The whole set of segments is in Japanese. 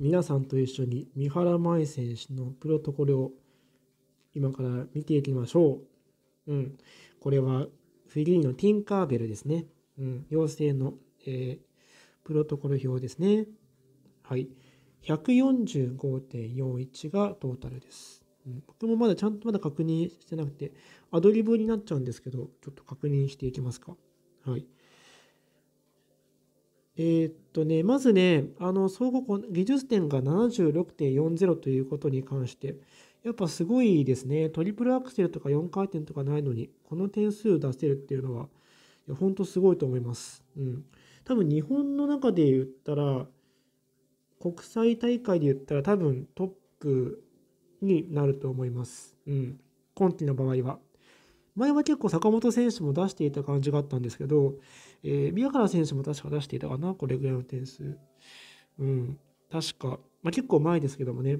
皆さんと一緒に三原舞選手のプロトコルを今から見ていきましょう。うん。これはフリーのティンカーベルですね。うん。陽性の、えー、プロトコル表ですね。はい。145.41がトータルです、うん。僕もまだちゃんとまだ確認してなくて、アドリブになっちゃうんですけど、ちょっと確認していきますか。はい。えー、っとね、まずね、あの、総合技術点が76.40ということに関して、やっぱすごいですね。トリプルアクセルとか4回転とかないのに、この点数を出せるっていうのは、本当すごいと思います。うん。多分日本の中で言ったら、国際大会で言ったら多分トップになると思います。うん。今季の場合は。前は結構坂本選手も出していた感じがあったんですけど、えー、宮原選手も確か出していたかな、これぐらいの点数。うん、確か。まあ、結構前ですけどもね。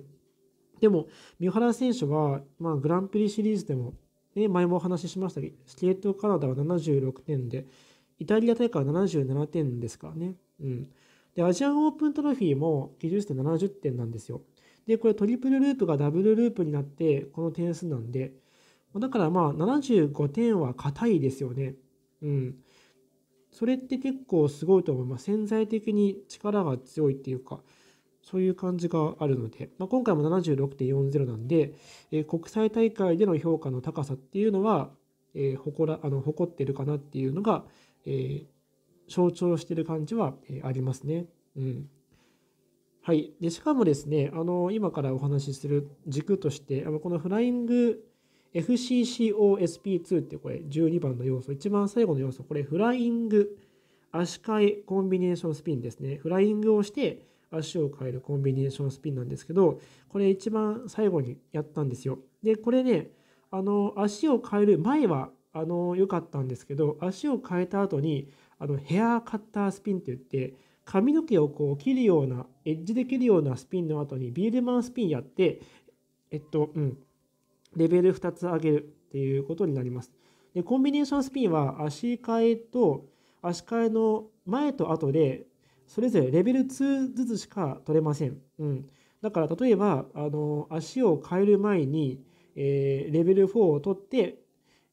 でも、三原選手は、まあ、グランプリシリーズでも、ね、前もお話ししましたけど、スケートカナダは76点で、イタリア大会は77点ですからね。うん。で、アジアンオープントロフィーも技術点70点なんですよ。で、これトリプルループがダブルループになって、この点数なんで、だからまあ75点は硬いですよね。うん。それって結構すごいと思います。潜在的に力が強いっていうか、そういう感じがあるので、まあ、今回も76.40なんで、えー、国際大会での評価の高さっていうのは、えー、誇らあの誇ってるかなっていうのが、えー、象徴してる感じは、えありますね。うん。はい。で、しかもですね、あの、今からお話しする軸として、あのこのフライング FCCOSP2 ってこれ12番の要素、一番最後の要素、これフライング、足換えコンビネーションスピンですね。フライングをして足を変えるコンビネーションスピンなんですけど、これ一番最後にやったんですよ。で、これね、あの、足を変える前は、あの、良かったんですけど、足を変えた後に、あの、ヘアカッタースピンって言って、髪の毛をこう切るような、エッジで切るようなスピンの後にビールマンスピンやって、えっと、うん、レベル2つ上げるっていうことになります。でコンビネーションスピンは足換えと足換えの前と後でそれぞれレベル2ずつしか取れません。うん、だから例えばあの足を変える前に、えー、レベル4を取って、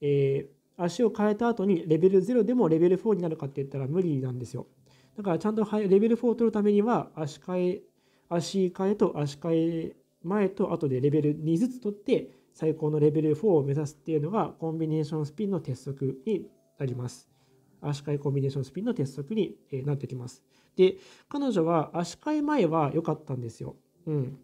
えー、足を変えた後にレベル0でもレベル4になるかって言ったら無理なんですよ。だからちゃんとレベル4を取るためには足換え足換えと足換え前と後でレベル2ずつ取って最高のレベル4を目指すっていうのがコンビネーションスピンの鉄則になります。足換えコンビネーションスピンの鉄則になってきます。で、彼女は足換え前は良かったんですよ。うん。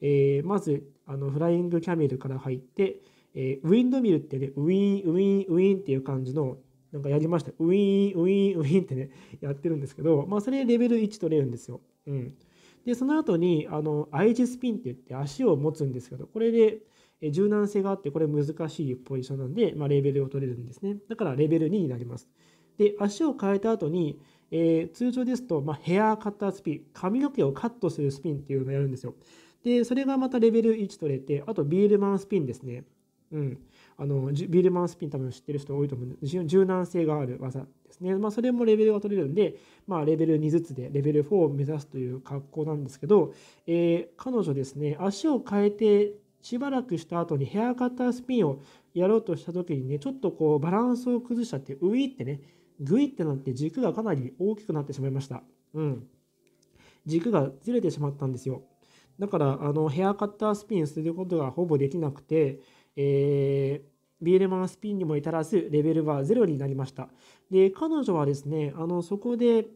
えー、まず、あのフライングキャメルから入って、えー、ウィンドミルってね、ウィーン、ウィーン、ウィーンっていう感じの、なんかやりました。ウィーン、ウィーン、ウィーンってね、やってるんですけど、まあ、それレベル1取れるんですよ。うん。で、その後に、あの、IG スピンって言って足を持つんですけど、これで、柔軟性があってこれ難しいポジションなんで、まあ、レベルを取れるんですねだからレベル2になりますで足を変えた後に、えー、通常ですと、まあ、ヘアカッタースピン髪の毛をカットするスピンっていうのをやるんですよでそれがまたレベル1取れてあとビールマンスピンですねうん、あのビールマンスピン多分知ってる人多いと思うんで柔軟性がある技ですね、まあ、それもレベルが取れるんで、まあ、レベル2ずつでレベル4を目指すという格好なんですけど、えー、彼女ですね足を変えてしばらくした後にヘアカッタースピンをやろうとした時にね、ちょっとこうバランスを崩しちゃって、ウいってね、グイってなって軸がかなり大きくなってしまいました。うん。軸がずれてしまったんですよ。だから、あの、ヘアカッタースピンすることがほぼできなくて、えー、ビールマンスピンにも至らず、レベルは0になりました。で、彼女はですね、あの、そこで、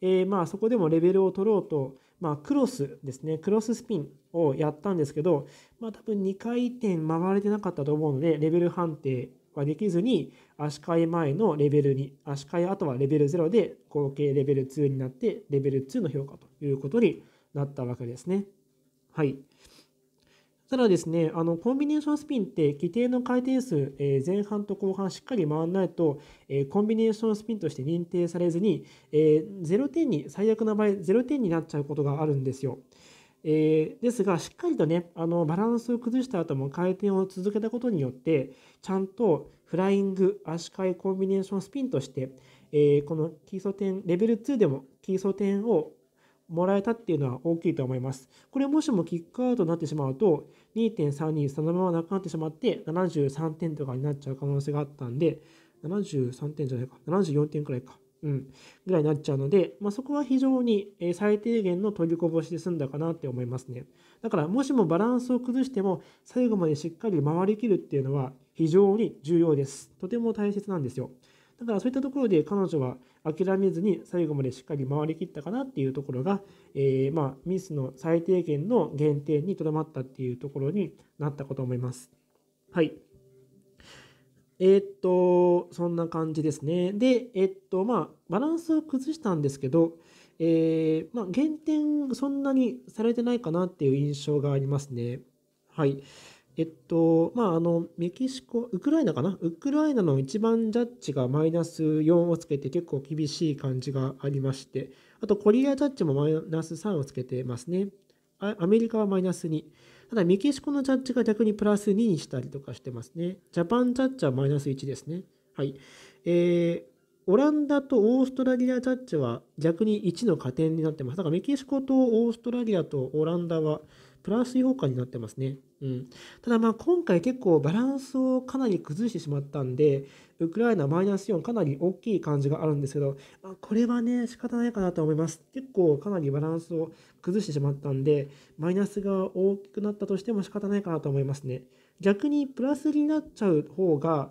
えー、まあ、そこでもレベルを取ろうと、まあ、クロスですね、クロススピンをやったんですけど、まあ、多分2回転回れてなかったと思うので、レベル判定はできずに、足換え前のレベル2、足換え後はレベル0で合計レベル2になって、レベル2の評価ということになったわけですね。はい。ただですね、あのコンビネーションスピンって規定の回転数、えー、前半と後半しっかり回らないと、えー、コンビネーションスピンとして認定されずに、えー、0点に、最悪な場合、0点になっちゃうことがあるんですよ。えー、ですが、しっかりとね、あのバランスを崩した後も回転を続けたことによって、ちゃんとフライング、足換えコンビネーションスピンとして、えー、この基礎点、レベル2でも基礎点をもらえたっていうのは大きいと思います。これもしもキックアウトになってしまうと、2.32そのままなくなってしまって、73点とかになっちゃう可能性があったんで、73点じゃないか、74点くらいか、うん、ぐらいになっちゃうので、まあ、そこは非常に最低限の取りこぼしで済んだかなって思いますね。だから、もしもバランスを崩しても、最後までしっかり回りきるっていうのは非常に重要です。とても大切なんですよ。だからそういったところで彼女は諦めずに最後までしっかり回りきったかなっていうところが、えー、まあ、ミスの最低限の減点にとどまったっていうところになったかと思います。はい。えー、っと、そんな感じですね。で、えー、っと、まあ、バランスを崩したんですけど、えまあ、減点そんなにされてないかなっていう印象がありますね。はい。えっと、まあ、あの、メキシコ、ウクライナかなウクライナの一番ジャッジがマイナス4をつけて結構厳しい感じがありまして、あとコリアジャッジもマイナス3をつけてますね。アメリカはマイナス2。ただメキシコのジャッジが逆にプラス2にしたりとかしてますね。ジャパンジャッジはマイナス1ですね。はい。えー、オランダとオーストラリアジャッジは逆に1の加点になってます。だからメキシコとオーストラリアとオランダはプラス評価になってますね。うん、ただまあ今回結構バランスをかなり崩してしまったんで、ウクライナマイナス4かなり大きい感じがあるんですけど、まあ、これはね、仕方ないかなと思います。結構かなりバランスを崩してしまったんで、マイナスが大きくなったとしても仕方ないかなと思いますね。逆にプラスになっちゃう方が、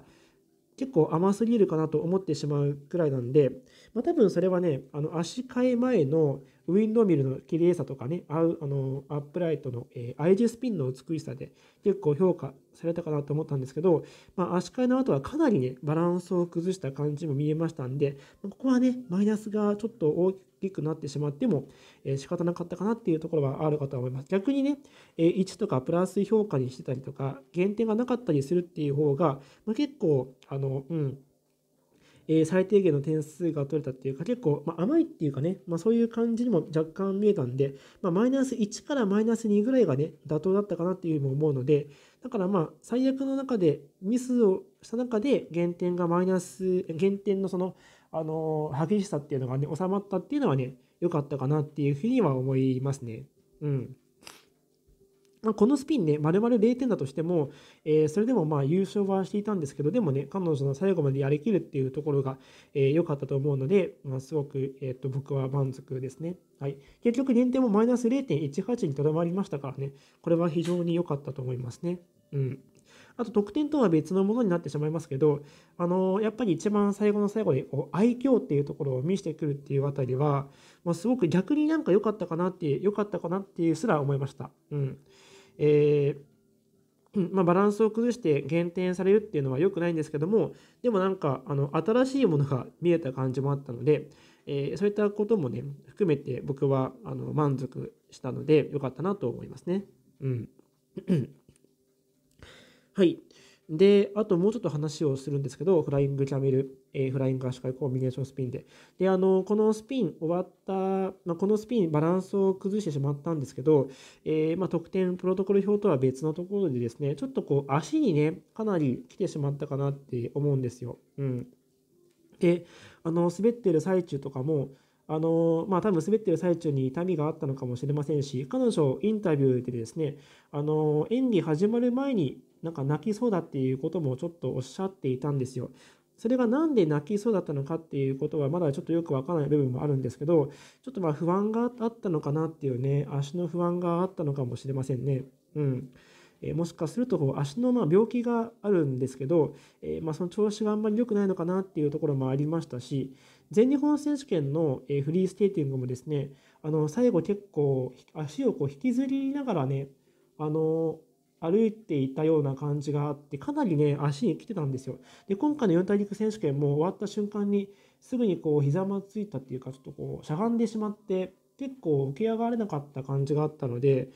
結構甘すぎるかなと思ってしまうくらいなんで、まあ、多分それはね、あの足換え前のウィンドミルの綺麗さとかね、アあのアップライトの、えー、アイジスピンの美しさで結構評価されたかなと思ったんですけど、まあ、足換えの後はかなりね、バランスを崩した感じも見えましたんで、ここはね、マイナスがちょっと大きくなってしまっても、えー、仕方なかったかなっていうところはあるかと思います。逆にね、えー、1とかプラス評価にしてたりとか、減点がなかったりするっていう方が、まあ、結構、あの、うん、え最低限の点数が取れたっていうか、結構、ま甘いっていうかね、まそういう感じにも若干見えたんで、まマイナス1からマイナス2ぐらいがね、妥当だったかなっていうふうにも思うので、だからまあ、最悪の中で、ミスをした中で、減点がマイナス、減点のその、あの激しさっていうのがね、収まったっていうのはね、良かったかなっていうふうには思いますね。うん。このスピンね、丸々0点だとしても、えー、それでもまあ優勝はしていたんですけど、でもね、彼女の最後までやりきるっていうところが良、えー、かったと思うので、まあ、すごく、えー、と僕は満足ですね。はい、結局、減点もマイナス0.18にとどまりましたからね、これは非常に良かったと思いますね。うんあと得点とは別のものになってしまいますけど、あのー、やっぱり一番最後の最後でこう愛嬌っていうところを見せてくるっていうあたりは、まあ、すごく逆になんか良かったかなって、良かったかなっていうすら思いました。うん。えー、まあ、バランスを崩して減点されるっていうのは良くないんですけどもでもなんかあの新しいものが見えた感じもあったので、えー、そういったこともね含めて僕はあの満足したので良かったなと思いますね。うん はい。で、あともうちょっと話をするんですけど、フライングキャメル、えー、フライング足換えコンビネーションスピンで。で、あの、このスピン終わった、まあ、このスピンバランスを崩してしまったんですけど、えー、まあ、得点プロトコル表とは別のところでですね、ちょっとこう足にね、かなり来てしまったかなって思うんですよ。うん。で、あの、滑ってる最中とかも、あのまあ、多分滑ってる最中に痛みがあったのかもしれませんし彼女インタビューでですねあの演技始まる前になんか泣きそうだっていうこともちょっとおっしゃっていたんですよ。それが何で泣きそうだったのかっていうことはまだちょっとよくわからない部分もあるんですけど、ちょっとまあ不安があったのかなっていうね、足の不安があったのかもしれませんね。うん。えもしかするとこう足のま病気があるんですけど、えー、まその調子があんまり良くないのかなっていうところもありましたし、全日本選手権のフリースケーティングもですね、あの最後結構足をこう引きずりながらね、あの歩いていたような感じがあってかなりね足に来てたんですよで今回の四大陸選手権も終わった瞬間にすぐにこう膝まついたっていうかちょっとこうしゃがんでしまって結構浮き上がれなかった感じがあったので、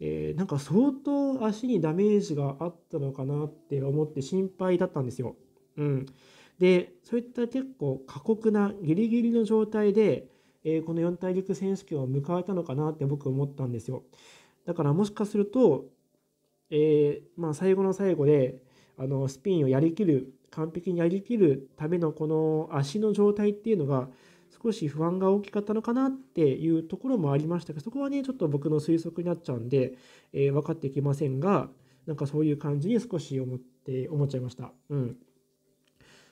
えー、なんか相当足にダメージがあったのかなって思って心配だったんですよ。うん、でそういった結構過酷なギリギリの状態で、えー、この四大陸選手権を迎えたのかなって僕思ったんですよ。だからもしかするとえー、まあ、最後の最後であのスピンをやりきる完璧にやりきるためのこの足の状態っていうのが少し不安が大きかったのかなっていうところもありましたがそこはねちょっと僕の推測になっちゃうんで、えー、分かってきませんがなんかそういう感じに少し思って思っちゃいました。うん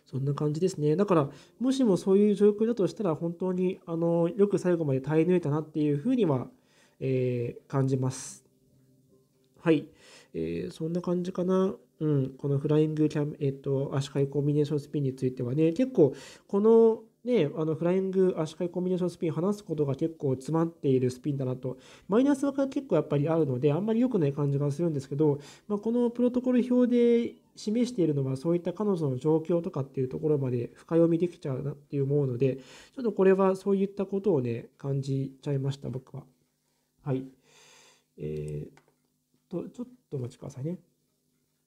そんな感じですね。だから、もしもそういう状況だとしたら、本当に、あの、よく最後まで耐え抜いたなっていうふうには、えー、感じます。はい。えー、そんな感じかな。うん、このフライングキャン、えっ、ー、と、足換えコンビネーションスピンについてはね、結構、この、ね、あのフライング足換えコンビネーションスピン話すことが結構詰まっているスピンだなとマイナスは結構やっぱりあるのであんまり良くない感じがするんですけど、まあ、このプロトコル表で示しているのはそういった彼女の状況とかっていうところまで深読みできちゃうなっていう思うのでちょっとこれはそういったことをね感じちゃいました僕は。はい。えー、とちょっとお待ちくださいね。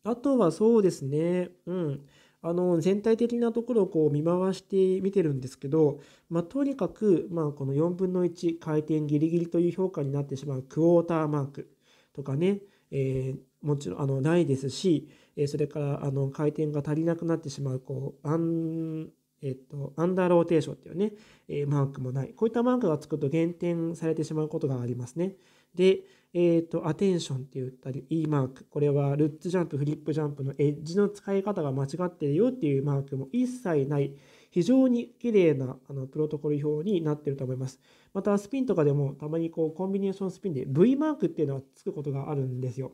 あとはそうですね、うん。あの全体的なところをこう見回して見てるんですけど、まあ、とにかく、まあ、この4分の1回転ギリギリという評価になってしまうクォーターマークとかね、えー、もちろんあのないですし、えそれからあの回転が足りなくなってしまうこうアン,、えっと、アンダーローテーションっていうね、えマークもないこういったマークがつくと減点されてしまうことがありますね。で、えっ、ー、と、アテンションって言ったり、E マーク。これは、ルッツジャンプ、フリップジャンプのエッジの使い方が間違ってるよっていうマークも一切ない、非常に綺麗なあなプロトコル表になってると思います。また、スピンとかでも、たまにこう、コンビネーションスピンで V マークっていうのはつくことがあるんですよ。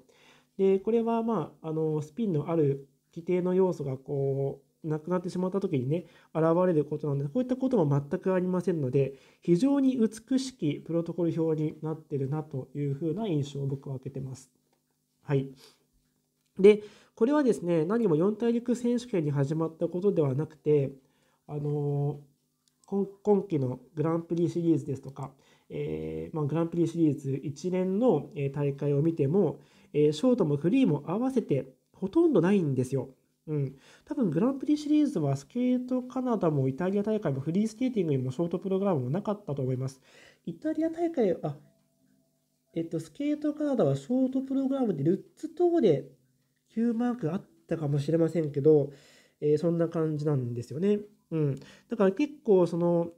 で、これは、まあ、あの、スピンのある規定の要素が、こう、亡くなってしまった時にね、現れることなんで、こういったことも全くありませんので、非常に美しきプロトコル表になってるなというふうな印象を僕は受けてます。はい。で、これはですね、何も四大陸選手権に始まったことではなくて、あのー、今期のグランプリシリーズですとか、えー、まあ、グランプリシリーズ一連の大会を見ても、えー、ショートもフリーも合わせてほとんどないんですよ。うん、多分グランプリシリーズはスケートカナダもイタリア大会もフリースケーティングにもショートプログラムもなかったと思います。イタリア大会、あ、えっと、スケートカナダはショートプログラムでルッツ等で9マークあったかもしれませんけど、えー、そんな感じなんですよね。うん。だから結構その、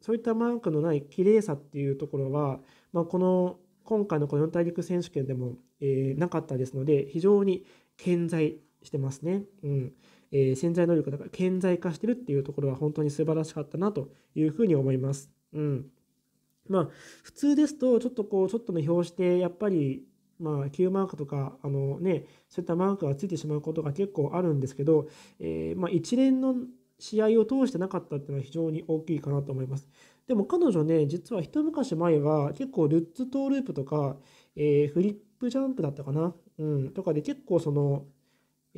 そういったマークのない綺麗さっていうところは、まあ、この、今回のこの四大陸選手権でも、えー、なかったですので、非常に健在してますね。うんえー、潜在能力だから顕在化してるっていうところは本当に素晴らしかったなというふうに思います。うん。まあ、普通ですと、ちょっとこう、ちょっとの表紙で、やっぱり、まあ、Q マークとか、あのね、そういったマークがついてしまうことが結構あるんですけど、えー、まあ、一連の試合を通してなかったっていうのは非常に大きいかなと思います。でも彼女ね、実は一昔前は結構ルッツトーループとか、えー、フリップジャンプだったかな、うん、とかで結構その、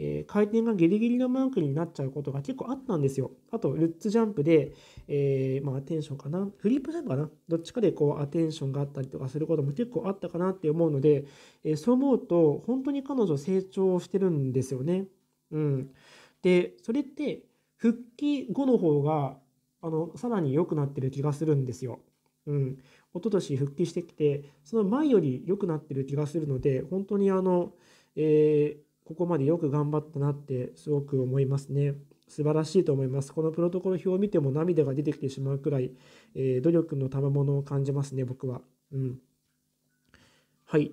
えー、回転がギリギリのマークになっちゃうことが結構あったんですよ。あと、ルッツジャンプで、えー、まあ、アテンションかな。フリップジャンプかな。どっちかでこう、アテンションがあったりとかすることも結構あったかなって思うので、えー、そう思うと、本当に彼女成長してるんですよね。うん。で、それって、復帰後の方が、あの、さらに良くなってる気がするんですよ。うん。一昨年復帰してきて、その前より良くなってる気がするので、本当にあの、えー、ここまでよく頑張ったなってすごく思いますね。素晴らしいと思います。このプロトコル表を見ても涙が出てきてしまうくらい、えー、努力の賜物を感じますね、僕は。うん。はい。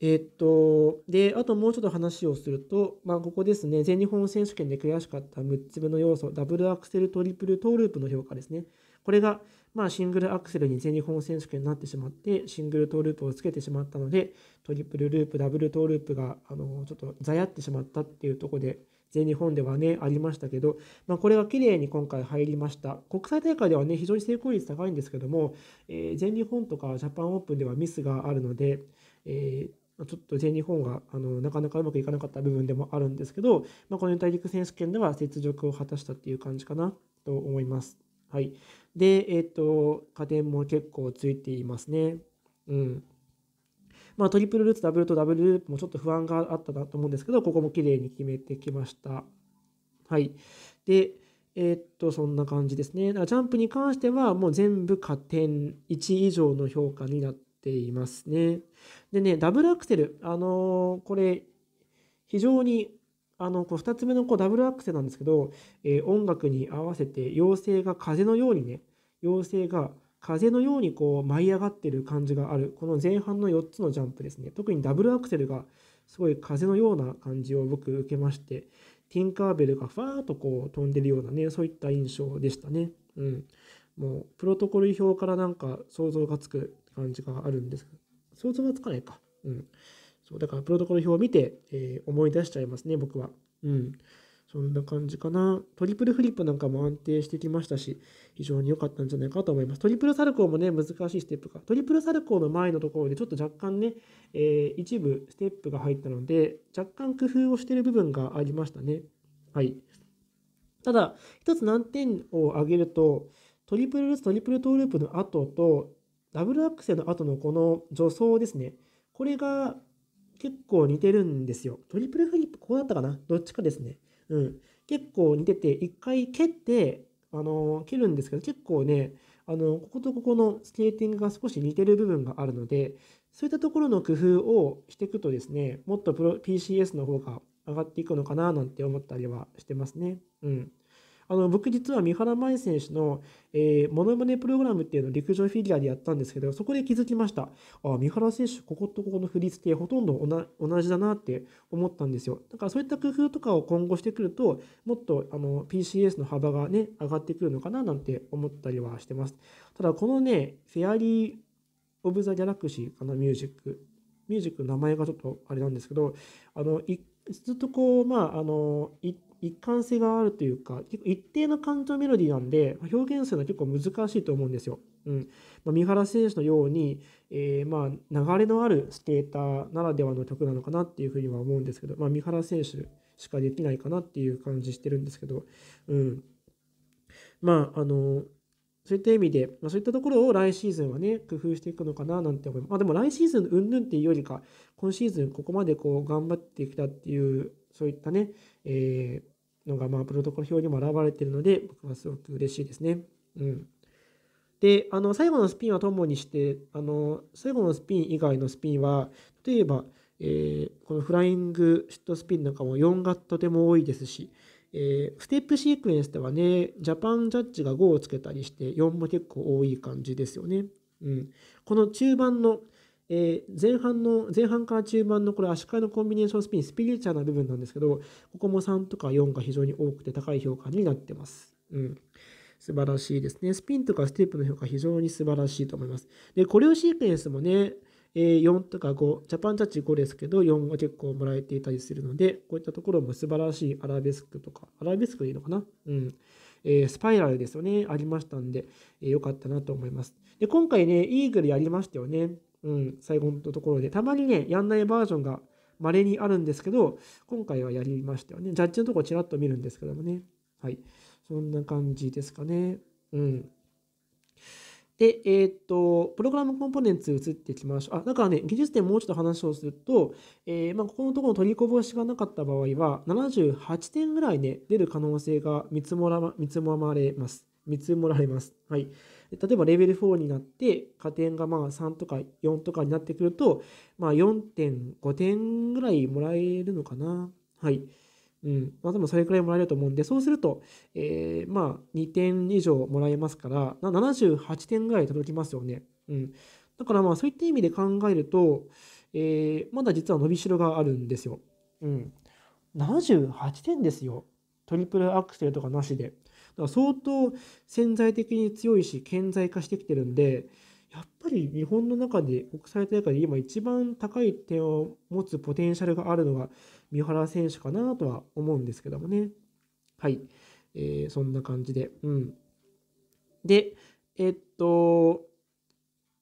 えー、っと、で、あともうちょっと話をすると、まあ、ここですね、全日本選手権で悔しかった6つ目の要素、ダブルアクセルトリプルトーループの評価ですね。これがまあ、シングルアクセルに全日本選手権になってしまって、シングルトーループをつけてしまったので、トリプルループ、ダブルトーループが、あの、ちょっとざやってしまったっていうとこで、全日本ではね、ありましたけど、まあ、これが綺麗に今回入りました。国際大会ではね、非常に成功率高いんですけども、えー、全日本とかジャパンオープンではミスがあるので、えーちょっと全日本があのなかなかうまくいかなかった部分でもあるんですけど、まあ、この大陸選手権では雪辱を果たしたっていう感じかなと思います。はい。で、えっと、加点も結構ついていますね。うん。まあ、トリプルルーツ、ダブルとダブルループもちょっと不安があったなと思うんですけど、ここも綺麗に決めてきました。はい。で、えー、っと、そんな感じですね。だからジャンプに関しては、もう全部加点1以上の評価になっていますね。でね、ダブルアクセル、あのー、これ、非常にあのこう2つ目のこうダブルアクセなんですけど、えー、音楽に合わせて妖精が風のようにね妖精が風のようにこう舞い上がってる感じがあるこの前半の4つのジャンプですね特にダブルアクセルがすごい風のような感じを僕受けましてティンカーベルがファーッとこう飛んでるようなねそういった印象でしたねうんもうプロトコル表からなんか想像がつく感じがあるんです想像がつかないかうんそうだからプロトコル表を見て、えー、思い出しちゃいますね、僕は。うん。そんな感じかな。トリプルフリップなんかも安定してきましたし、非常に良かったんじゃないかと思います。トリプルサルコーもね、難しいステップか。トリプルサルコーの前のところで、ちょっと若干ね、えー、一部ステップが入ったので、若干工夫をしてる部分がありましたね。はい。ただ、一つ難点を挙げると、トリプルルス、トリプルトーループの後と、ダブルアクセルの後のこの助走ですね。これが結構似てるんですよ。トリプルフリップ、こうだったかなどっちかですね。うん。結構似てて、一回蹴って、あの、蹴るんですけど、結構ね、あの、こことここのスケーティングが少し似てる部分があるので、そういったところの工夫をしていくとですね、もっとプロ PCS の方が上がっていくのかななんて思ったりはしてますね。うん。あの僕実は三原舞依選手の、えー、モノマネプログラムっていうのを陸上フィギュアでやったんですけど、そこで気づきました。あ、三原選手、こことここの振り付け、ほとんど同じだなって思ったんですよ。だからそういった工夫とかを今後してくると、もっとあの PCS の幅がね、上がってくるのかななんて思ったりはしてます。ただこのね、フェアリー・オブ・ザ・ギャラクシーかな、ミュージック。ミュージックの名前がちょっとあれなんですけど、あの、ずっとこう、まあ、あの、一貫性があるというか、結構一定の感情メロディーなんで、表現するのは結構難しいと思うんですよ。うんまあ、三原選手のように、えー、まあ流れのあるスケーターならではの曲なのかなっていうふうには思うんですけど、まあ、三原選手しかできないかなっていう感じしてるんですけど、うん、まああのそういった意味で、まあ、そういったところを来シーズンはね、工夫していくのかななんて思います。まあ、でも来シーズンうんぬんっていうよりか、今シーズンここまでこう頑張ってきたっていう、そういったね、えーのが、まあ、プロトコル表にも表れているので、僕はすごく嬉しいですね。うん。で、あの、最後のスピンはともにして、あの、最後のスピン以外のスピンは、例えば、えー、このフライングシットスピンなんかも4がとても多いですし、えー、ステップシークエンスではね、ジャパンジャッジが5をつけたりして、4も結構多い感じですよね。うん。この中盤のえー、前半の、前半から中盤のこれ、足換えのコンビネーションスピン、スピリチュアな部分なんですけど、ここも3とか4が非常に多くて高い評価になってます。うん。素晴らしいですね。スピンとかステップの評価非常に素晴らしいと思います。で、コレオシークエンスもね、え4とか5、ジャパンタャッチ5ですけど、4が結構もらえていたりするので、こういったところも素晴らしいアラベスクとか、アラベスクでいいのかなうん。えー、スパイラルですよね。ありましたんで、えー、よかったなと思います。で、今回ね、イーグルやりましたよね。うん、最後のところで。たまにね、やんないバージョンが稀にあるんですけど、今回はやりましたよね。ジャッジのとこちらっと見るんですけどもね。はい。そんな感じですかね。うん。で、えー、っと、プログラムコンポーネンツ移ってきましょう。あ、だからね、技術点もうちょっと話をすると、えー、まあ、ここのところ取りこぼしがなかった場合は、78点ぐらいね、出る可能性が見積もら見積もられます。見積もられます。はい。例えばレベル4になって加点がまあ3とか4とかになってくると、まあ、4.5点ぐらいもらえるのかな。はい。うん。まあ、でもそれくらいもらえると思うんで、そうすると、えー、まあ、2点以上もらえますから、78点ぐらい届きますよね。うん。だからまあ、そういった意味で考えると、えー、まだ実は伸びしろがあるんですよ。うん。78点ですよ。トリプルアクセルとかなしで。から相当潜在的に強いし顕在化してきてるんでやっぱり日本の中で国際大会で今一番高い点を持つポテンシャルがあるのが三原選手かなとは思うんですけどもね。はい。えー、そんな感じで。うん。で、えっと、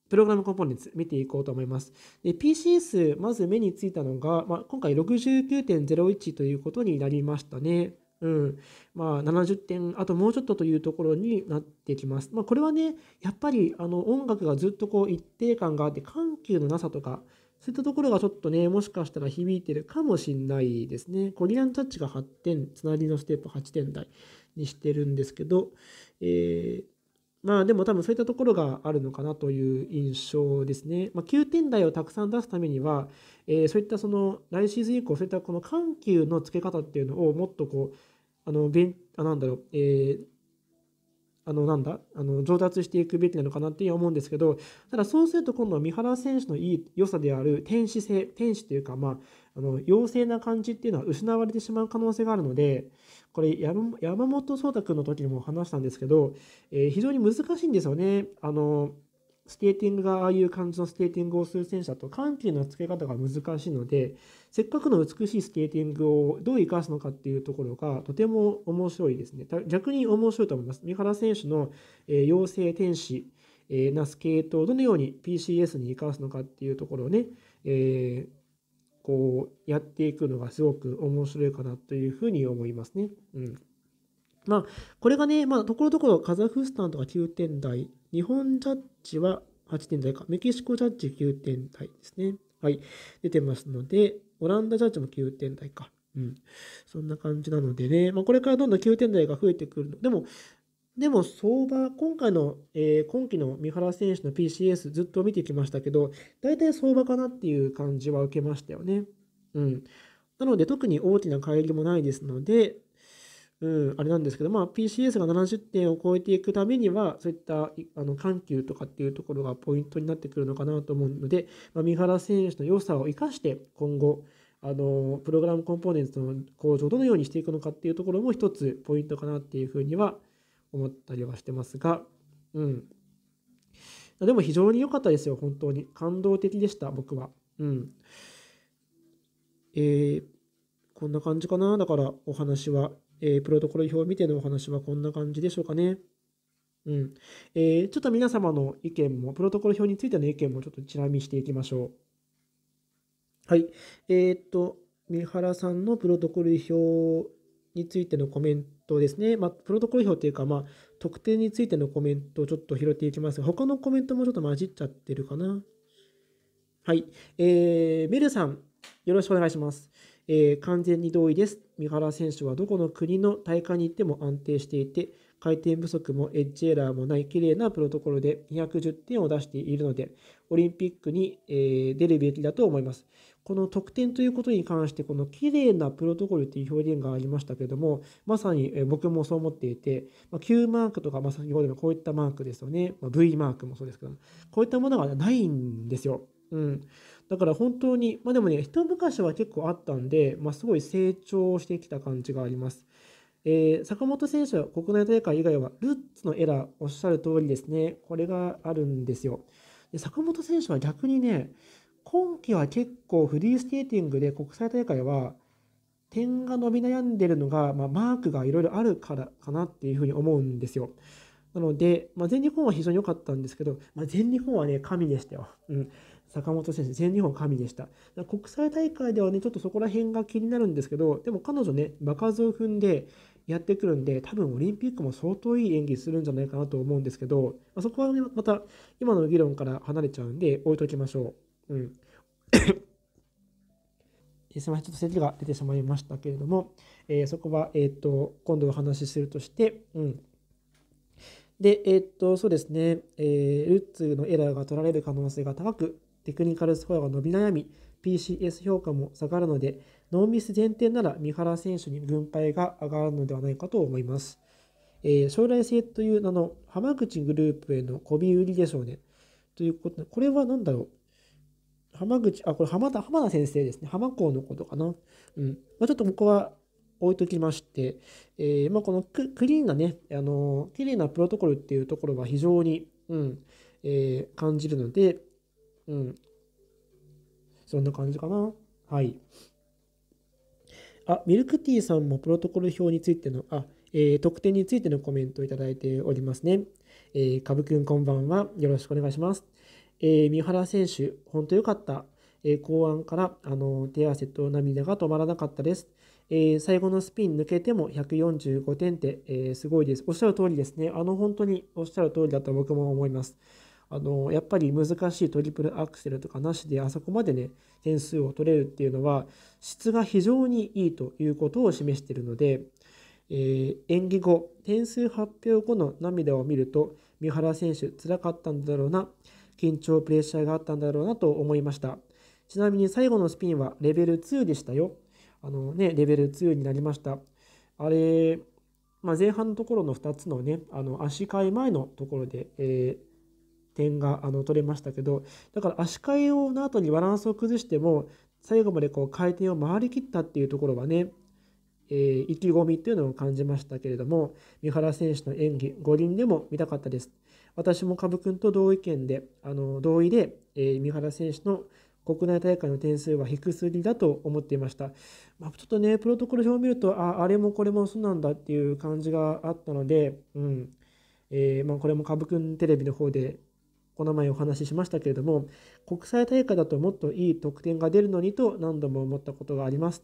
プログラムコンポーネンツ見ていこうと思います。で、PCS、まず目についたのが、まあ、今回69.01ということになりましたね。うん、まあ70点あともうちょっとというところになってきます。まあ、これはねやっぱりあの音楽がずっとこう一定感があって緩急のなさとかそういったところがちょっとねもしかしたら響いてるかもしんないですね。コリアンタッチが8点つなぎのステップ8点台にしてるんですけど、えー、まあでも多分そういったところがあるのかなという印象ですね。まあ、9点台をたくさん出すためには、えー、そういったその来シーズン以降そういったこの緩急のつけ方っていうのをもっとこうあの、べんあなんだろう、えー、あのなんだあの上達していくべきなのかなって思うんですけどただそうすると今度は三原選手のいい良さである天使性天使というかまああの妖精な感じっていうのは失われてしまう可能性があるのでこれ山山本颯太君の時にも話したんですけど、えー、非常に難しいんですよねあのスケーティングがああいう感じのスケーティングをする選手だと緩急のつけ方が難しいのでせっかくの美しいスケーティングをどう生かすのかっていうところがとても面白いですね逆に面白いと思います三原選手の、えー、妖精天使、えー、なスケートをどのように PCS に生かすのかっていうところをね、えー、こうやっていくのがすごく面白いかなというふうに思いますね。うんまあ、これがね、まあ、ところどころカザフスタンとか9点台、日本ジャッジは8点台か、メキシコジャッジ9点台ですね。はい、出てますので、オランダジャッジも9点台か。うん。そんな感じなのでね、まあ、これからどんどん9点台が増えてくるの。でも、でも相場、今回の、えー、今季の三原選手の PCS ずっと見てきましたけど、大体相場かなっていう感じは受けましたよね。うん。なので特に大きな乖りもないですので、うん、あれなんですけど、まあ、PCS が70点を超えていくためには、そういったあの緩急とかっていうところがポイントになってくるのかなと思うので、まあ、三原選手の良さを生かして、今後、あのプログラムコンポーネントの向上をどのようにしていくのかっていうところも一つポイントかなっていうふうには思ったりはしてますが、うん。でも非常に良かったですよ、本当に。感動的でした、僕は。うん。えー、こんな感じかな、だからお話は。えー、プロトコル表を見てのお話はこんな感じでしょうかね。うん。えー、ちょっと皆様の意見も、プロトコル表についての意見もちょっとチラ見していきましょう。はい。えー、っと、三原さんのプロトコル表についてのコメントですね。まあ、プロトコル表というか、まあ、特定についてのコメントをちょっと拾っていきますが、他のコメントもちょっと混じっちゃってるかな。はい。えー、メルさん、よろしくお願いします。えー、完全に同意です。三原選手はどこの国の大会に行っても安定していて、回転不足もエッジエラーもない綺麗なプロトコルで210点を出しているので、オリンピックに、えー、出るべきだと思います。この得点ということに関して、この綺麗なプロトコルという表現がありましたけれども、まさに僕もそう思っていて、まあ、Q マークとか、まあ、先ほどのこういったマークですよね、まあ、V マークもそうですけど、こういったものがないんですよ。うん、だから本当に、まあでもね、一昔は結構あったんで、まあ、すごい成長してきた感じがあります。えー、坂本選手は国内大会以外はルッツのエラー、おっしゃる通りですね、これがあるんですよ。で坂本選手は逆にね、今季は結構フリースケーティングで国際大会は点が伸び悩んでるのが、まあ、マークがいろいろあるからかなっていうふうに思うんですよ。なので、まあ、全日本は非常に良かったんですけど、まあ、全日本はね、神でしたよ。うん。坂本選手、全日本神でした。国際大会ではね、ちょっとそこら辺が気になるんですけど、でも彼女ね、場数を踏んでやってくるんで、多分オリンピックも相当いい演技するんじゃないかなと思うんですけど、まあ、そこはね、また今の議論から離れちゃうんで、置いときましょう。うん。すみません、ちょっと席が出てしまいましたけれども、えー、そこは、えっ、ー、と、今度お話しするとして、うん。で、えっ、ー、と、そうですね、えー、ルッツのエラーが取られる可能性が高くテクニカルスコアが伸び悩み、PCS 評価も下がるので、ノーミス前提なら三原選手に軍配が上がるのではないかと思います。えー、将来性という名の浜口グループへの媚び売りでしょうね。ということで、これは何だろう浜口、あ、これ浜田、浜田先生ですね。浜校のことかな。うん。まあ、ちょっとここは置いときまして、えー、まあ、このクリーンなね、あのー、綺麗なプロトコルっていうところは非常に、うん、えー、感じるので、うん。そんな感じかな。はい。あ、ミルクティーさんもプロトコル表についての、あ、えー、特典についてのコメントをいただいておりますね。えー、かぶくんこんばんは。よろしくお願いします。えー、三原選手、本当よかった。えー、後半から、あの手汗と涙が止まらなかったです。えー、最後のスピン抜けても145点って、えー、すごいです。おっしゃる通りですね。あの、本当におっしゃる通りだと僕も思います。あのやっぱり難しいトリプルアクセルとかなしであそこまでね点数を取れるっていうのは質が非常にいいということを示しているので、えー、演技後点数発表後の涙を見ると三原選手つらかったんだろうな緊張プレッシャーがあったんだろうなと思いましたちなみに最後のスピンはレベル2でしたよあのねレベル2になりましたあれまあ、前半のところの2つのねあの足換え前のところで、えー点があの取れましたけどだから足換え用の後にバランスを崩しても最後までこう回転を回りきったっていうところはね、えー、意気込みっていうのを感じましたけれども三原選手の演技五輪でも見たかったです私も株君と同意見であの同意で、えー、三原選手の国内大会の点数は低すぎだと思っていました、まあ、ちょっとねプロトコル表を見るとああれもこれもそうなんだっていう感じがあったので、うんえー、まあ、これも株君テレビの方でこの前お話ししましたけれども、国際大会だともっといい得点が出るのにと何度も思ったことがあります。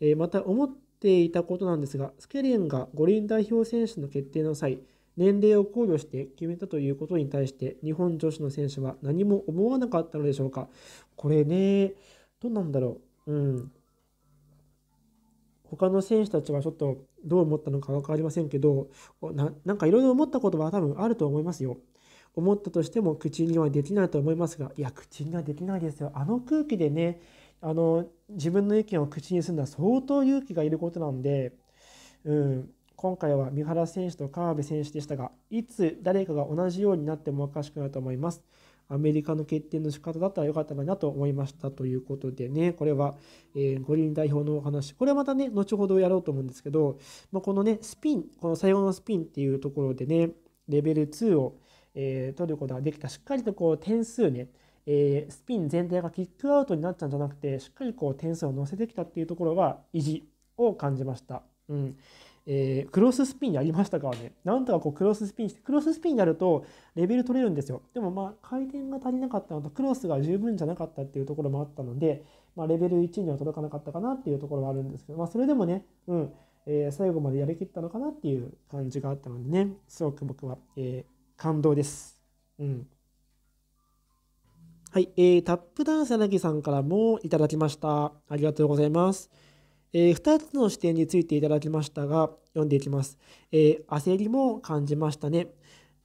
えー、また思っていたことなんですが、スケリンが五輪代表選手の決定の際、年齢を考慮して決めたということに対して日本女子の選手は何も思わなかったのでしょうかこれねどうなんだろううん他の選手たちはちょっとどう思ったのか分かりませんけどななんかいろいろ思ったことは多分あると思いますよ思ったとしても口にはできないと思いますがいや口にはできないですよあの空気でねあの自分の意見を口にするのは相当勇気がいることなんで、うん、今回は三原選手と川辺選手でしたがいつ誰かが同じようになってもおかしくないと思います。アメリカの決定の仕方だったら良かったかなと思いましたということでね、これは、えー、五輪代表のお話、これはまたね、後ほどやろうと思うんですけど、まあ、このね、スピン、この最後のスピンっていうところでね、レベル2をえー、取ることができたしっかりとこう点数ね、えー、スピン全体がキックアウトになっちゃうんじゃなくてしっかりこう点数を乗せてきたっていうところは意地を感じました。うんえー、クロススピンやりましたからね、なんとかこうクロススピンして、クロススピンになるとレベル取れるんですよ。でもまあ回転が足りなかったのと、クロスが十分じゃなかったっていうところもあったので、まあ、レベル1には届かなかったかなっていうところはあるんですけど、まあ、それでもね、うんえー、最後までやりきったのかなっていう感じがあったのでね、すごく僕は、えー、感動です。うん。はい、えー、タップダンス柳さんからもいただきました。ありがとうございます。えー、2つの視点についていただきましたが、読んでいきます。えー、焦りも感じましたね。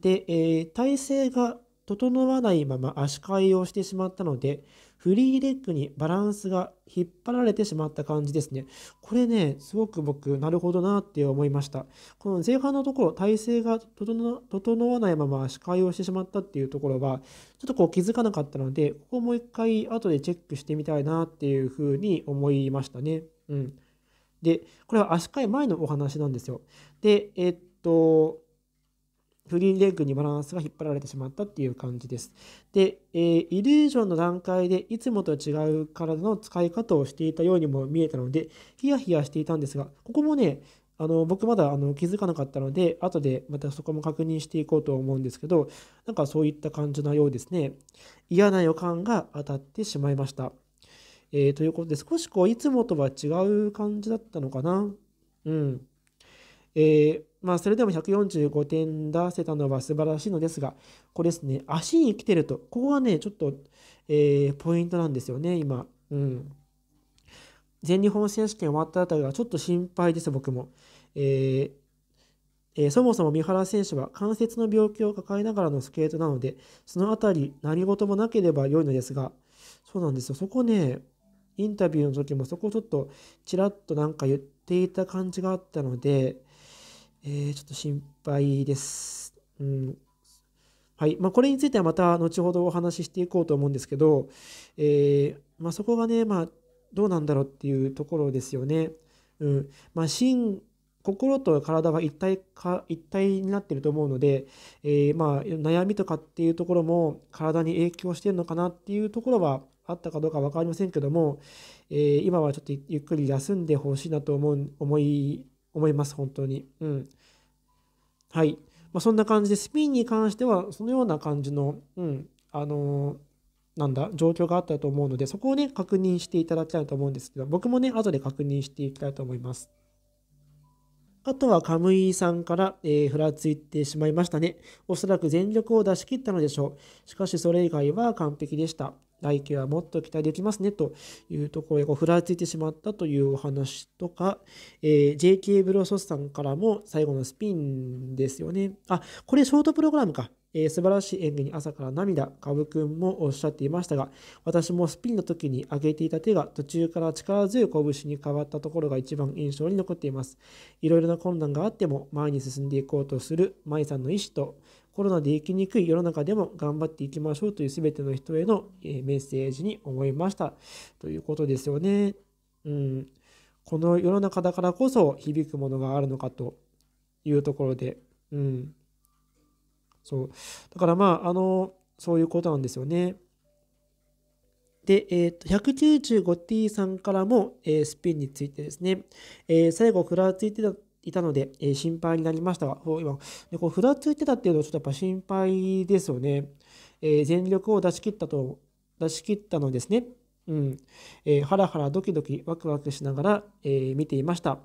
で、えー、体勢が整わないまま足換えをしてしまったので、フリーレッグにバランスが引っ張られてしまった感じですね。これね、すごく僕、なるほどなって思いました。この前半のところ、体勢が整わないまま視界をしてしまったっていうところは、ちょっとこう気づかなかったので、ここもう一回後でチェックしてみたいなっていうふうに思いましたね。うん。で、これは足換え前のお話なんですよ。で、えっと、フリーレッグにバランスが引っ張られてしまったっていう感じです。で、えー、イリュージョンの段階でいつもと違う体の使い方をしていたようにも見えたので、ヒヤヒヤしていたんですが、ここもね、あの僕まだあの気づかなかったので、後でまたそこも確認していこうと思うんですけど、なんかそういった感じのようですね。嫌な予感が当たってしまいました。えー、ということで、少しこういつもとは違う感じだったのかな。うん。えーまあ、それでも145点出せたのは素晴らしいのですが、これですね、足に生きてると、ここはね、ちょっと、えー、ポイントなんですよね、今。うん。全日本選手権終わったあたりはちょっと心配です、僕も。えーえー、そもそも三原選手は関節の病気を抱えながらのスケートなので、そのあたり何事もなければ良いのですが、そうなんですよ、そこね、インタビューの時もそこをちょっとちらっとなんか言っていた感じがあったので、えちょっと心配です。うん。はいまあ、これについてはまた後ほどお話ししていこうと思うんですけど、えー、まあ、そこがね、まあ、どうなんだろうっていうところですよね。うんまあ、心心と体が一体か一体になってると思うので、えー、まあ、悩みとかっていうところも体に影響してるのかなっていうところはあったかどうか分かりませんけども、えー、今はちょっとゆっくり休んでほしいなと思う思い思います、本当に。うん。はい。まあ、そんな感じで、スピンに関しては、そのような感じの、うん、あのー、なんだ状況があったと思うのでそこをね確認していただきたいと思うんですけど僕もね後で確認していきたいと思います。あとはカムイさんから、えー、ふらついてしまいましたね。おそらく全力を出し切ったのでしょう。しかしそれ以外は完璧でした。来季はもっと期待できますねというところでこうふらついてしまったというお話とか、えー、JK ブローソスさんからも最後のスピンですよね。あ、これショートプログラムか。えー、素晴らしい演技に朝から涙、かぶくんもおっしゃっていましたが、私もスピンの時に上げていた手が途中から力強い拳に変わったところが一番印象に残っています。いろいろな困難があっても前に進んでいこうとする舞さんの意志と、コロナで生きにくい世の中でも頑張っていきましょうという全ての人へのメッセージに思いましたということですよね。うん、この世の中だからこそ響くものがあるのかというところで、うん、そうだからまああのそういうことなんですよね。で、えーと、195t さんからも、えー、スピンについてですね、えー、最後くらついてたいたので、えー、心配になりましたが、今、でこうふらついてたっていうのはちょっとやっぱ心配ですよね。えー、全力を出し切ったと、出し切ったのですね。うん。えー、ハラハラドキドキワクワクしながら、えー、見ていました。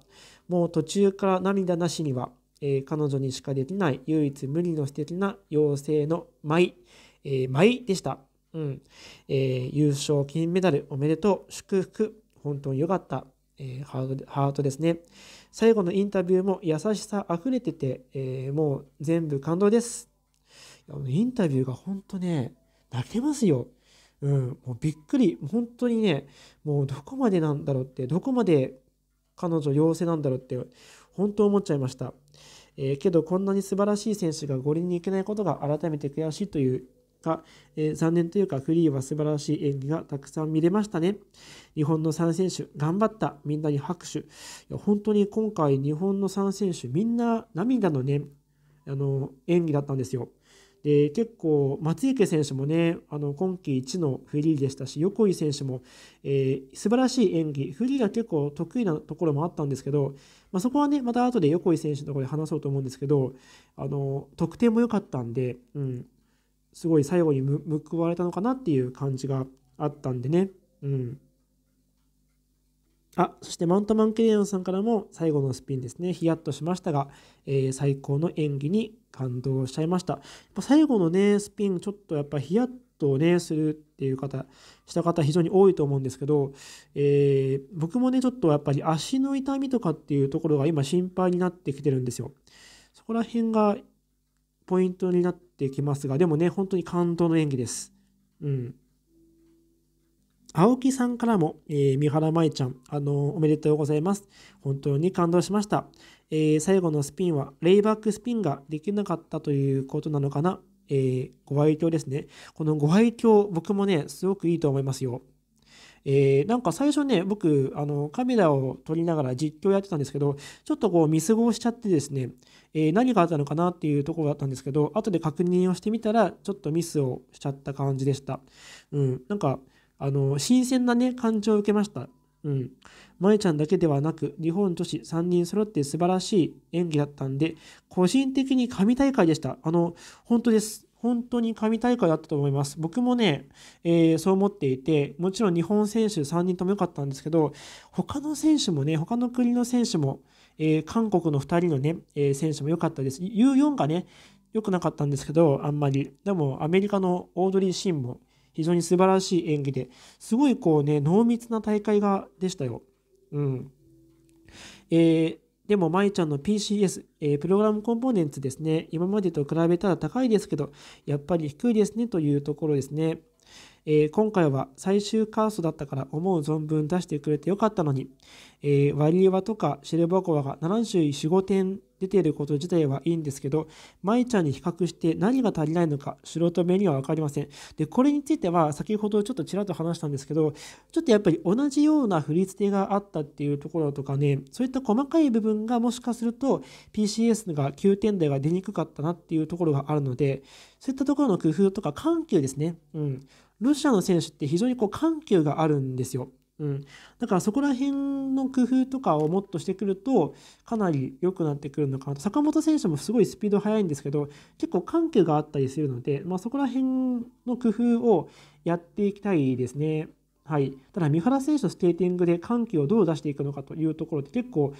もう途中から涙なしには、えー、彼女にしかできない唯一無二の素敵な妖精の舞、えー、舞でした。うん。えー、優勝金メダルおめでとう、祝福、本当に良かった、えー、ハートですね。最後のインタビューも優しさ溢れてて、えー、もう全部感動です。インタビューが本当ね、泣けますよ。うん、もうびっくり。本当にね、もうどこまでなんだろうって、どこまで彼女妖精なんだろうって、本当思っちゃいました。えー、けどこんなに素晴らしい選手が五輪に行けないことが改めて悔しいという果、えー、残念というかフリーは素晴らしい演技がたくさん見れましたね。日本の3選手、頑張った、みんなに拍手。いや本当に今回、日本の3選手、みんな涙のね、あの演技だったんですよ。で結構、松池選手もね、あの今季1のフリーでしたし、横井選手も、えー、素晴らしい演技、フリーが結構得意なところもあったんですけど、まあ、そこはね、また後で横井選手のところで話そうと思うんですけど、あの得点も良かったんで、うん、すごい最後に報われたのかなっていう感じがあったんでね。うん。あ、そしてマントマンケリアンさんからも最後のスピンですね。ヒヤッとしましたが、えー、最高の演技に感動しちゃいました。やっぱ最後のね、スピン、ちょっとやっぱヒヤッとね、するっていう方、した方非常に多いと思うんですけど、えー、僕もね、ちょっとやっぱり足の痛みとかっていうところが今心配になってきてるんですよ。そこら辺がポイントになってきますが、でもね、本当に感動の演技です。うん。青木さんからも、えー、三原舞ちゃん、あのー、おめでとうございます。本当に感動しました。えー、最後のスピンは、レイバックスピンができなかったということなのかな。えー、ご愛嬌ですね。このご愛嬌、僕もね、すごくいいと思いますよ。えー、なんか最初ね、僕、あの、カメラを撮りながら実況やってたんですけど、ちょっとこう見過ごしちゃってですね、えー、何があったのかなっていうところだったんですけど、後で確認をしてみたら、ちょっとミスをしちゃった感じでした。うん、なんか、あの、新鮮なね、感情を受けました。うん。舞ちゃんだけではなく、日本女子3人揃って素晴らしい演技だったんで、個人的に神大会でした。あの、本当です。本当に神大会だったと思います。僕もね、えー、そう思っていて、もちろん日本選手3人とも良かったんですけど、他の選手もね、他の国の選手も、えー、韓国の2人のね、えー、選手も良かったです。U4 がね、良くなかったんですけど、あんまり。でも、アメリカのオードリー・シンも非常に素晴らしい演技で、すごいこうね、濃密な大会がでしたよ。うん。えー、でも、舞ちゃんの PCS、えー、プログラムコンポーネンツですね、今までと比べたら高いですけど、やっぱり低いですねというところですね。えー、今回は最終カーストだったから思う存分出してくれてよかったのに、えー、ワリエワとかシェルバコワが74、5点出ていること自体はいいんですけど、イちゃんに比較して何が足りないのか素人目には分かりません。で、これについては先ほどちょっとちらっと話したんですけど、ちょっとやっぱり同じような振り付けがあったっていうところとかね、そういった細かい部分がもしかすると PCS が9点台が出にくかったなっていうところがあるので、そういったところの工夫とか緩急ですね。うん。ロシアの選手って非常にこう緩急があるんですよ。うん、だからそこら辺の工夫とかをもっとしてくるとかなり良くなってくるのかなと坂本選手もすごいスピード速いんですけど結構緩急があったりするので、まあ、そこら辺の工夫をやっていきたいですね。はい、ただ三原選手のスケーティングで緩急をどう出していくのかというところって結構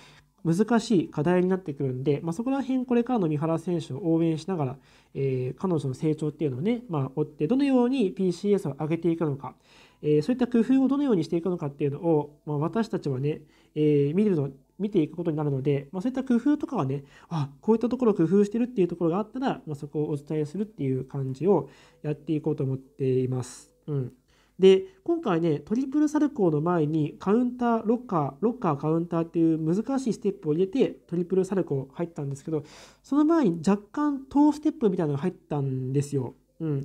難しい課題になってくるんで、まあ、そこら辺これからの三原選手を応援しながらえー、彼女の成長っていうのをね、まあ、追ってどのように PCS を上げていくのか、えー、そういった工夫をどのようにしていくのかっていうのを、まあ、私たちはね、えー、見るの見ていくことになるので、まあ、そういった工夫とかはねあこういったところを工夫してるっていうところがあったら、まあ、そこをお伝えするっていう感じをやっていこうと思っています。うんで今回ねトリプルサルコーの前にカウンターロッカーロッカーカウンターっていう難しいステップを入れてトリプルサルコー入ったんですけどその前に若干トーステップみたいなのが入ったんですよ。うん、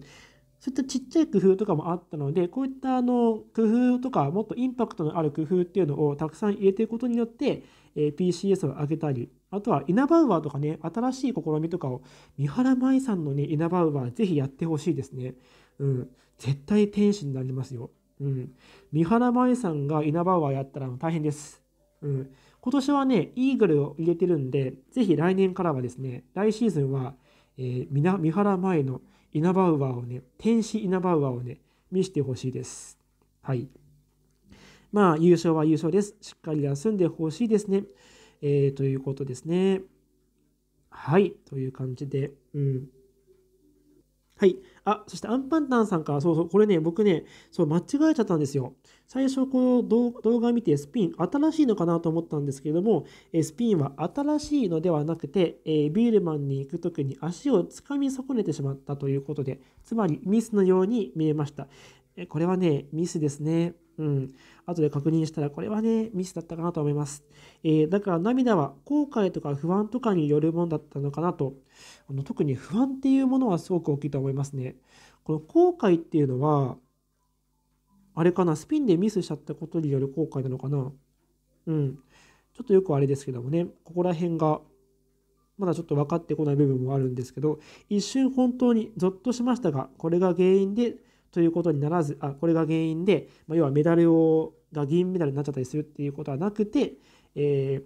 そういったちっちゃい工夫とかもあったのでこういったあの工夫とかもっとインパクトのある工夫っていうのをたくさん入れていくことによって、えー、PCS を上げたりあとはイナバウアーとかね新しい試みとかを三原舞さんのねイナバウアーぜひやってほしいですね。うん、絶対天使になりますよ。うん。三原舞さんが稲葉はやったら大変です。うん。今年はね、イーグルを入れてるんで、ぜひ来年からはですね、来シーズンは、えー、三原舞の稲葉ウアをね、天使稲葉ウアをね、見せてほしいです。はい。まあ、優勝は優勝です。しっかり休んでほしいですね。えー、ということですね。はい。という感じで、うん。はい。あ、そしてアンパンタンさんから、そうそう、これね、僕ね、そう、間違えちゃったんですよ。最初、この動画見て、スピン、新しいのかなと思ったんですけれども、えスピンは新しいのではなくて、えビールマンに行く時に足をつかみ損ねてしまったということで、つまりミスのように見えました。えこれはね、ミスですね。うん。後で確認したら、これはね、ミスだったかなと思います。えー、だから涙は後悔とか不安とかによるものだったのかなと。あの特に不安っていうものはすごく大きいと思いますね。この後悔っていうのは、あれかな、スピンでミスしちゃったことによる後悔なのかな。うん。ちょっとよくあれですけどもね、ここら辺が、まだちょっと分かってこない部分もあるんですけど、一瞬本当にゾッとしましたが、これが原因で、ということにならず、あこれが原因で、まあ、要はメダルをが銀メダルになっちゃったりするっていうことはなくて、え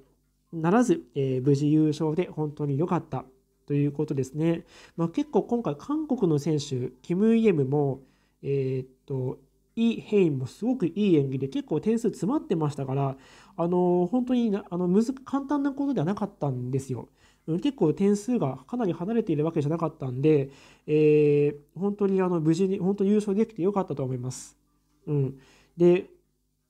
ー、ならず、えー、無事優勝で本当に良かったということですね。まあ、結構今回、韓国の選手、キム・イエムも、えー、っと、イ・ヘインもすごくいい演技で結構点数詰まってましたから、あのー、本当にあの難簡単なことではなかったんですよ。結構点数がかなり離れているわけじゃなかったんで、えー、本当にあの無事に本当優勝できてよかったと思います。うん、で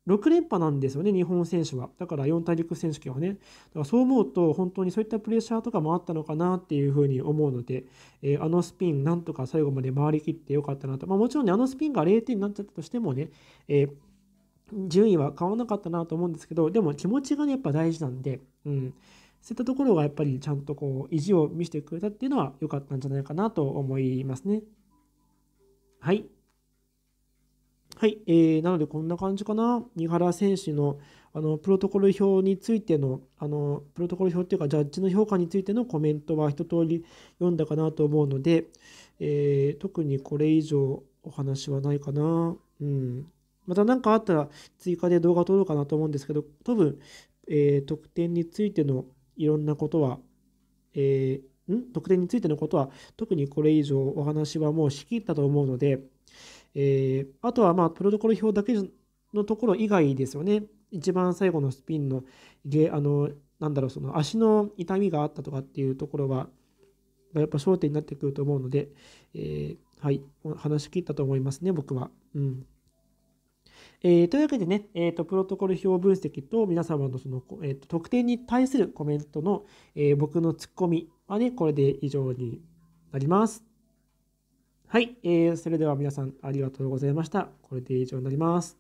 6連覇なんですよね、日本選手は。だから4大陸選手権はね。だからそう思うと、本当にそういったプレッシャーとかもあったのかなっていうふうに思うので、えー、あのスピン、なんとか最後まで回りきってよかったなと。まあ、もちろんね、あのスピンが0点になっちゃったとしてもね、えー、順位は変わらなかったなと思うんですけど、でも気持ちがね、やっぱ大事なんで、うん。そういったところがやっぱりちゃんとこう意地を見せてくれたっていうのは良かったんじゃないかなと思いますね。はい。はい。えー、なのでこんな感じかな。三原選手のあのプロトコル表についてのあのプロトコル表っていうかジャッジの評価についてのコメントは一通り読んだかなと思うので、えー、特にこれ以上お話はないかな。うん。また何かあったら追加で動画を撮ろうかなと思うんですけど、多分、えー、得点についてのいろんなことは、えー、ん特典についてのことは、特にこれ以上お話はもうしきったと思うので、えー、あとはまあプロトコル表だけのところ以外ですよね。一番最後のスピンの、あの、なんだろう、その足の痛みがあったとかっていうところは、やっぱ焦点になってくると思うので、えー、はい、話し切ったと思いますね、僕は。うん。えー、というわけでね、えーと、プロトコル表分析と皆様のその、えーと、と特典に対するコメントの、えー、僕のツッコミはね、これで以上になります。はい、えー、それでは皆さんありがとうございました。これで以上になります。